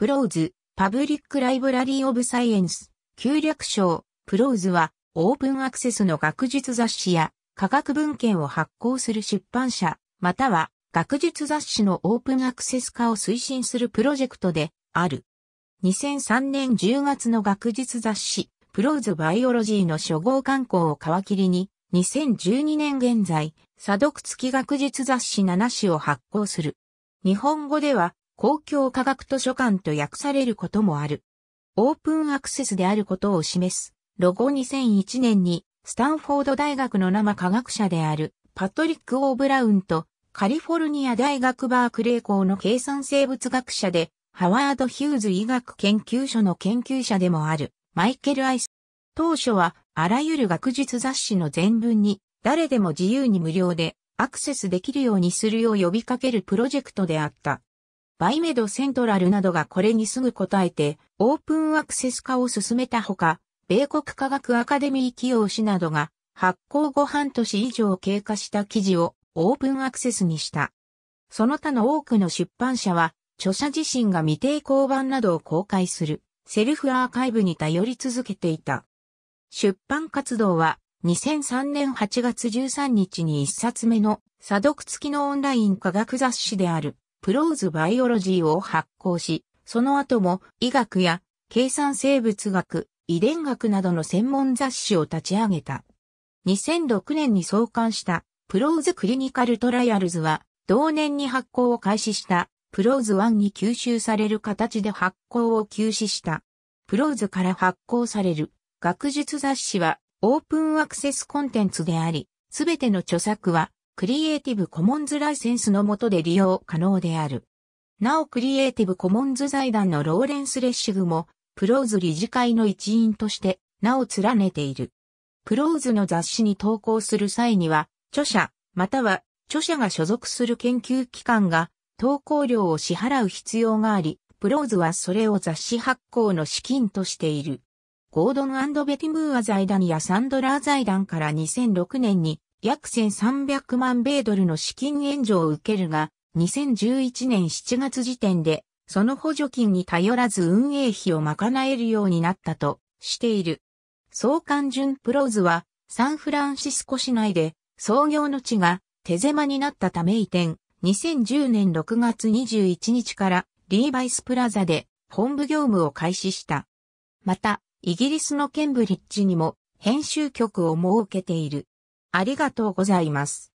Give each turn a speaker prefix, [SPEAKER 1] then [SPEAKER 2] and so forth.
[SPEAKER 1] プローズ、パブリックライブラリーオブサイエンス、旧略称、プローズは、オープンアクセスの学術雑誌や、科学文献を発行する出版社、または、学術雑誌のオープンアクセス化を推進するプロジェクトで、ある。2003年10月の学術雑誌、プローズバイオロジーの初号刊行を皮切りに、2012年現在、査読付き学術雑誌7誌を発行する。日本語では、公共科学図書館と訳されることもある。オープンアクセスであることを示す。ロゴ2001年に、スタンフォード大学の生科学者である、パトリック・オー・ブラウンと、カリフォルニア大学バークレー校の計算生物学者で、ハワード・ヒューズ医学研究所の研究者でもある、マイケル・アイス。当初は、あらゆる学術雑誌の全文に、誰でも自由に無料で、アクセスできるようにするよう呼びかけるプロジェクトであった。バイメドセントラルなどがこれにすぐ応えて、オープンアクセス化を進めたほか、米国科学アカデミー企業誌などが、発行後半年以上経過した記事をオープンアクセスにした。その他の多くの出版社は、著者自身が未定公版などを公開する、セルフアーカイブに頼り続けていた。出版活動は、2003年8月13日に一冊目の査読付きのオンライン科学雑誌であるプローズ・バイオロジーを発行し、その後も医学や計算生物学、遺伝学などの専門雑誌を立ち上げた。2006年に創刊したプローズ・クリニカル・トライアルズは、同年に発行を開始したプローズ1に吸収される形で発行を休止した。プローズから発行される学術雑誌はオープンアクセスコンテンツであり、すべての著作はクリエイティブコモンズライセンスの下で利用可能である。なおクリエイティブコモンズ財団のローレンス・レッシグも、プローズ理事会の一員として名を連ねている。プローズの雑誌に投稿する際には、著者、または著者が所属する研究機関が投稿料を支払う必要があり、プローズはそれを雑誌発行の資金としている。ゴードンベティムーア財団やサンドラー財団から2006年に約1300万米ドルの資金援助を受けるが、2011年7月時点で、その補助金に頼らず運営費を賄えるようになったとしている。総関順プローズは、サンフランシスコ市内で、創業の地が手狭になったため移転、2010年6月21日からリーバイスプラザで本部業務を開始した。また、イギリスのケンブリッジにも編集局を設けている。ありがとうございます。